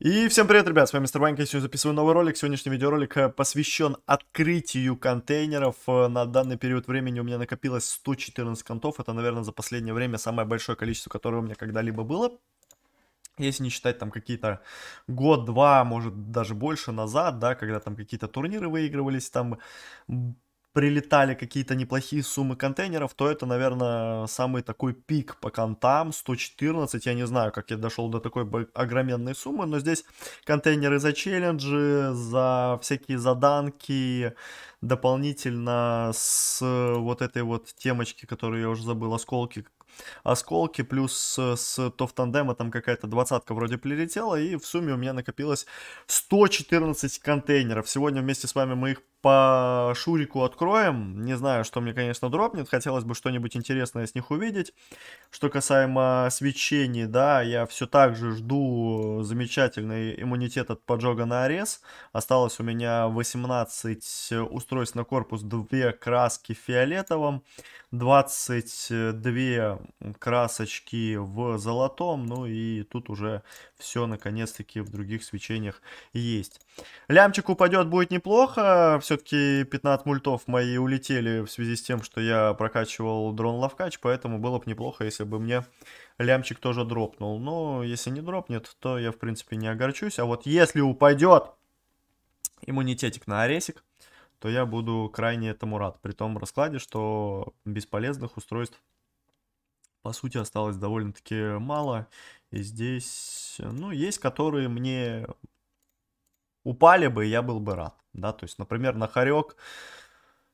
И всем привет, ребят, с вами Мистер Банька. я сегодня записываю новый ролик. Сегодняшний видеоролик э, посвящен открытию контейнеров. Э, на данный период времени у меня накопилось 114 контов. Это, наверное, за последнее время самое большое количество, которое у меня когда-либо было. Если не считать там какие-то год-два, может даже больше назад, да, когда там какие-то турниры выигрывались, там прилетали какие-то неплохие суммы контейнеров, то это, наверное, самый такой пик по контам, 114, я не знаю, как я дошел до такой огроменной суммы, но здесь контейнеры за челленджи, за всякие заданки, дополнительно с вот этой вот темочки, которую я уже забыл, осколки осколки, плюс с тофтандема там какая-то двадцатка вроде прилетела, и в сумме у меня накопилось 114 контейнеров. Сегодня вместе с вами мы их по Шурику откроем. Не знаю, что мне, конечно, дропнет. Хотелось бы что-нибудь интересное с них увидеть. Что касаемо свечений, да, я все так же жду замечательный иммунитет от поджога на арес. Осталось у меня 18 устройств на корпус, 2 краски фиолетовым, 22 красочки в золотом, ну и тут уже все наконец-таки в других свечениях есть. Лямчик упадет, будет неплохо, все-таки 15 мультов мои улетели в связи с тем, что я прокачивал дрон лавкач, поэтому было бы неплохо, если бы мне лямчик тоже дропнул. Но если не дропнет, то я в принципе не огорчусь, а вот если упадет иммунитетик на оресик, то я буду крайне этому рад. При том раскладе, что бесполезных устройств по сути, осталось довольно-таки мало. И здесь, э, ну, есть, которые мне упали бы, я был бы рад. Да, то есть, например, на Харек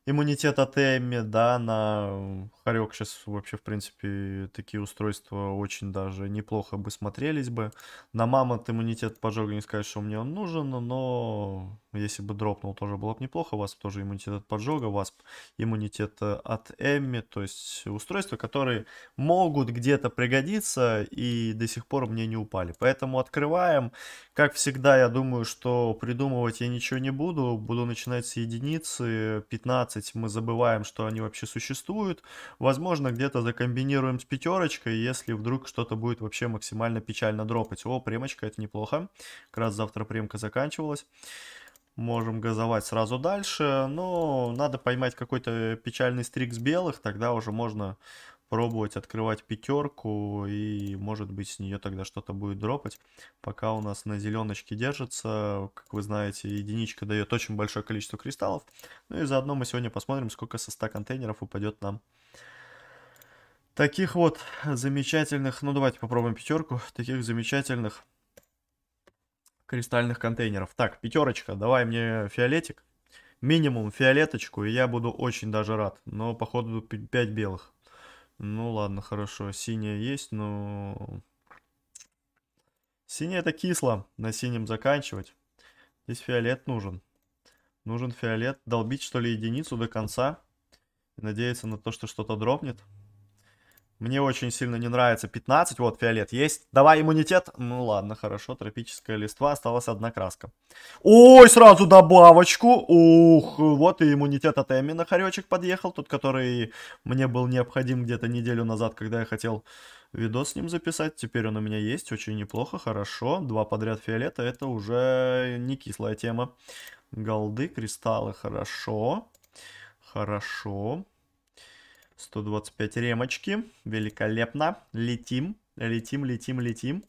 иммунитет от Эмми, да, на э, Харек сейчас вообще, в принципе, такие устройства очень даже неплохо бы смотрелись бы. На Мамонт иммунитет поджога не сказать, что мне он нужен, но если бы дропнул, тоже было бы неплохо. Васп тоже иммунитет от поджога, Васп иммунитет э, от Эмми. То есть устройства, которые могут где-то пригодиться и до сих пор мне не упали. Поэтому открываем. Как всегда, я думаю, что придумывать я ничего не буду. Буду начинать с единицы. 15 мы забываем, что они вообще существуют. Возможно, где-то закомбинируем с пятерочкой, если вдруг что-то будет вообще максимально печально дропать. О, премочка, это неплохо. Как раз завтра премка заканчивалась. Можем газовать сразу дальше, но надо поймать какой-то печальный стрик с белых, тогда уже можно пробовать открывать пятерку и может быть с нее тогда что-то будет дропать. Пока у нас на зеленочке держится, как вы знаете, единичка дает очень большое количество кристаллов. Ну и заодно мы сегодня посмотрим, сколько со 100 контейнеров упадет нам таких вот замечательных, ну давайте попробуем пятерку, таких замечательных кристальных контейнеров. Так, пятерочка, давай мне фиолетик. Минимум фиолеточку, и я буду очень даже рад. Но, походу, 5 белых. Ну, ладно, хорошо. Синяя есть, но... Синяя это кисло. На синем заканчивать. Здесь фиолет нужен. Нужен фиолет. Долбить, что ли, единицу до конца. Надеяться на то, что что-то дропнет. Мне очень сильно не нравится 15. Вот, фиолет есть. Давай иммунитет. Ну ладно, хорошо. Тропическая листва. Осталась одна краска. Ой, сразу добавочку. Ух, вот и иммунитет от Эми на хоречек подъехал. Тот, который мне был необходим где-то неделю назад, когда я хотел видос с ним записать. Теперь он у меня есть. Очень неплохо, хорошо. Два подряд фиолета. Это уже не кислая тема. Голды, кристаллы, хорошо. Хорошо. 125 ремочки. Великолепно. Летим, летим, летим, летим.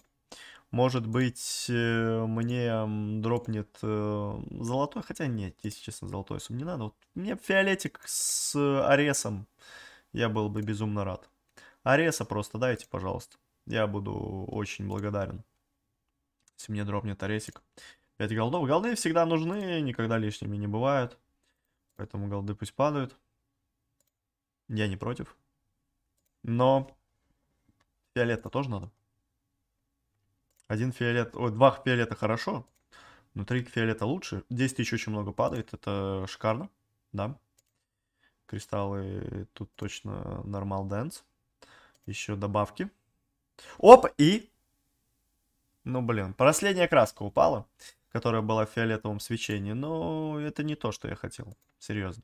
Может быть, э, мне дропнет э, золотой. Хотя нет, если честно, золотой сум не надо. Вот мне фиолетик с аресом. Я был бы безумно рад. Ареса просто дайте, пожалуйста. Я буду очень благодарен. Если мне дропнет аресик. 5 голдов. Голды всегда нужны, никогда лишними не бывают. Поэтому голды пусть падают. Я не против. Но фиолет-то тоже надо. Один фиолет... Ой, два фиолета хорошо. Но три фиолета лучше. 10 тысяч очень много падает. Это шикарно. Да. Кристаллы тут точно нормал дэнс. Еще добавки. Оп, и... Ну, блин, последняя краска упала, которая была в фиолетовом свечении. Но это не то, что я хотел. Серьезно.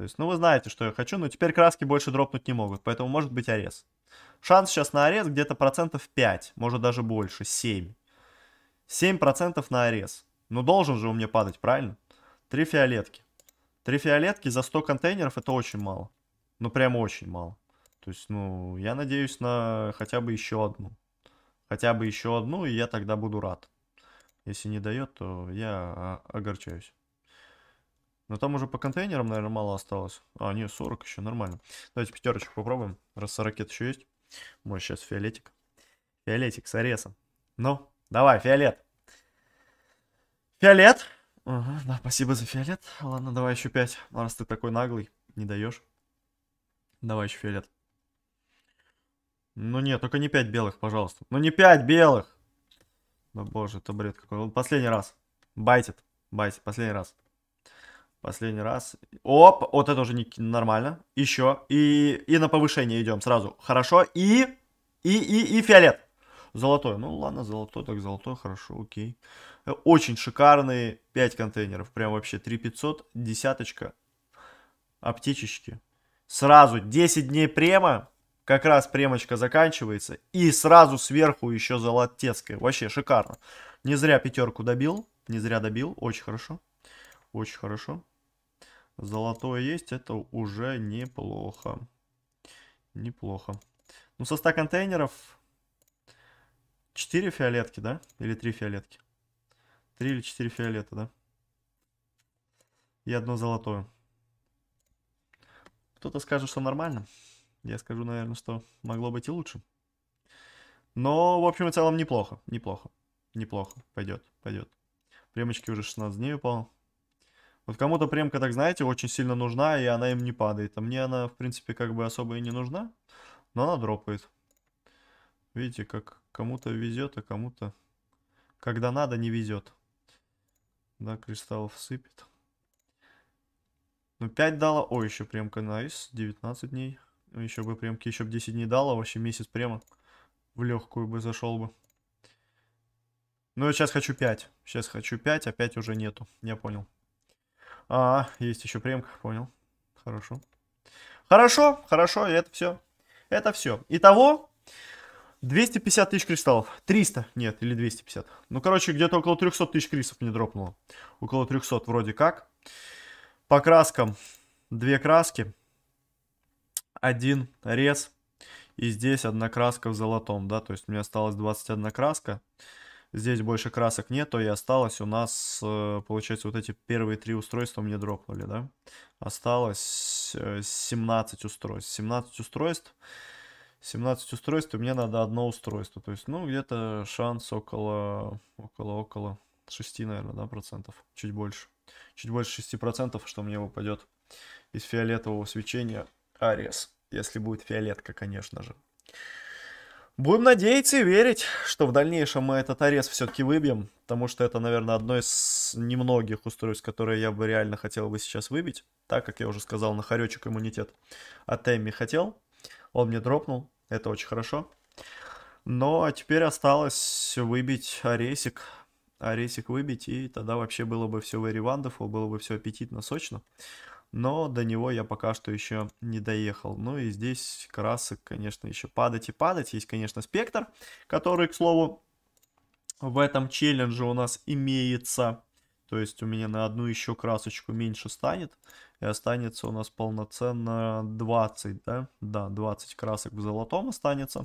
То есть, ну вы знаете, что я хочу, но теперь краски больше дропнуть не могут, поэтому может быть арест. Шанс сейчас на арест где-то процентов 5, может даже больше, 7. 7% на арест. Ну должен же у меня падать, правильно? Три фиолетки. Три фиолетки за 100 контейнеров это очень мало. Ну прям очень мало. То есть, ну, я надеюсь на хотя бы еще одну. Хотя бы еще одну, и я тогда буду рад. Если не дает, то я а, огорчаюсь. Но там уже по контейнерам, наверное, мало осталось. А, не, 40 еще, нормально. Давайте пятерочку попробуем, раз ракет еще есть. Может, сейчас фиолетик. Фиолетик с аресом. Ну, давай, фиолет. Фиолет. Ага, да, спасибо за фиолет. Ладно, давай еще 5, раз ты такой наглый, не даешь. Давай еще фиолет. Ну нет, только не 5 белых, пожалуйста. Ну не 5 белых! Да боже, это бред какой. Последний раз. Байтит. Байтит, последний раз. Последний раз. Оп, вот это уже не, нормально. Еще. И, и на повышение идем сразу. Хорошо. И, и, и, и фиолет. Золотой. Ну ладно, золотой, так золотой, хорошо, окей. Э, очень шикарные 5 контейнеров. Прям вообще 3500, десяточка. Аптечечки. Сразу 10 дней према. Как раз премочка заканчивается. И сразу сверху еще золотецкая. Вообще шикарно. Не зря пятерку добил. Не зря добил. Очень хорошо. Очень хорошо. Золотое есть, это уже неплохо. Неплохо. Ну, со 100 контейнеров 4 фиолетки, да? Или 3 фиолетки? 3 или 4 фиолета, да? И одно золотое. Кто-то скажет, что нормально. Я скажу, наверное, что могло быть и лучше. Но, в общем и целом, неплохо. Неплохо. Неплохо. Пойдет, пойдет. Примочки уже 16 дней упал. Вот кому-то премка, так знаете, очень сильно нужна, и она им не падает. А мне она, в принципе, как бы особо и не нужна, но она дропает. Видите, как кому-то везет, а кому-то, когда надо, не везет. Да, кристаллов сыпет. Ну, 5 дала. О, еще премка, найс. 19 дней. Ну, еще бы премки, еще бы 10 дней дала. Вообще месяц према в легкую бы зашел бы. Ну, я сейчас хочу 5. Сейчас хочу 5, а 5 уже нету. Я понял. А, есть еще премка, понял. Хорошо. Хорошо, хорошо, это все. Это все. Итого 250 тысяч кристаллов. 300, нет, или 250. Ну, короче, где-то около 300 тысяч крисов мне дропнуло. Около 300 вроде как. По краскам две краски. Один рез. И здесь одна краска в золотом, да, то есть у меня осталось 21 краска. краска здесь больше красок нет, то и осталось у нас, э, получается, вот эти первые три устройства мне дропнули, да? Осталось 17 э, устройств. 17 устройств. 17 устройств, и мне надо одно устройство. То есть, ну, где-то шанс около, около, около 6, наверное, да, процентов. Чуть больше. Чуть больше 6 процентов, что мне выпадет из фиолетового свечения арес, Если будет фиолетка, конечно же. Будем надеяться и верить, что в дальнейшем мы этот арест все-таки выбьем, потому что это, наверное, одно из немногих устройств, которые я бы реально хотел бы сейчас выбить, так как я уже сказал, на хоречек иммунитет от Эмми хотел, он мне дропнул, это очень хорошо. Но ну, а теперь осталось выбить аресик, аресик выбить, и тогда вообще было бы все варивандов, было бы все аппетитно, сочно но до него я пока что еще не доехал. Ну и здесь красок, конечно, еще падать и падать. Есть, конечно, спектр, который, к слову, в этом челлендже у нас имеется. То есть у меня на одну еще красочку меньше станет. И останется у нас полноценно 20, да? Да, 20 красок в золотом останется.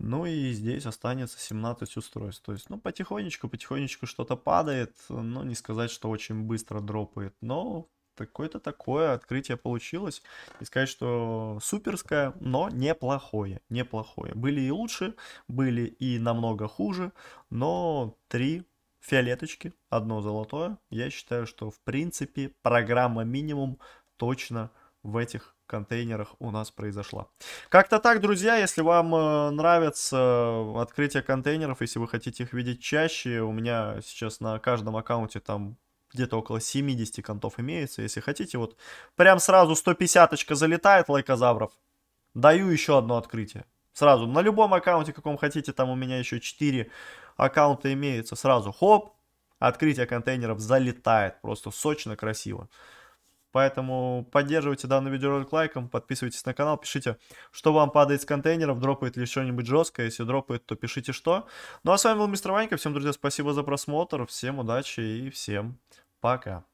Ну и здесь останется 17 устройств. То есть, ну, потихонечку, потихонечку что-то падает. Ну, не сказать, что очень быстро дропает. Но Такое-то такое открытие получилось. И сказать, что суперское, но неплохое. Неплохое. Были и лучше, были и намного хуже, но три фиолеточки, одно золотое. Я считаю, что в принципе программа минимум точно в этих контейнерах у нас произошла. Как-то так, друзья, если вам э, нравится открытие контейнеров, если вы хотите их видеть чаще, у меня сейчас на каждом аккаунте там где-то около 70 контов имеется, если хотите. Вот прям сразу 150-очка залетает лайкозавров. Даю еще одно открытие. Сразу на любом аккаунте, каком хотите, там у меня еще 4 аккаунта имеется. Сразу хоп, открытие контейнеров залетает. Просто сочно, красиво. Поэтому поддерживайте данный видеоролик лайком, подписывайтесь на канал, пишите, что вам падает с контейнеров, дропает ли что-нибудь жесткое, если дропает, то пишите что. Ну а с вами был Мистер Ванька, всем, друзья, спасибо за просмотр, всем удачи и всем Пока.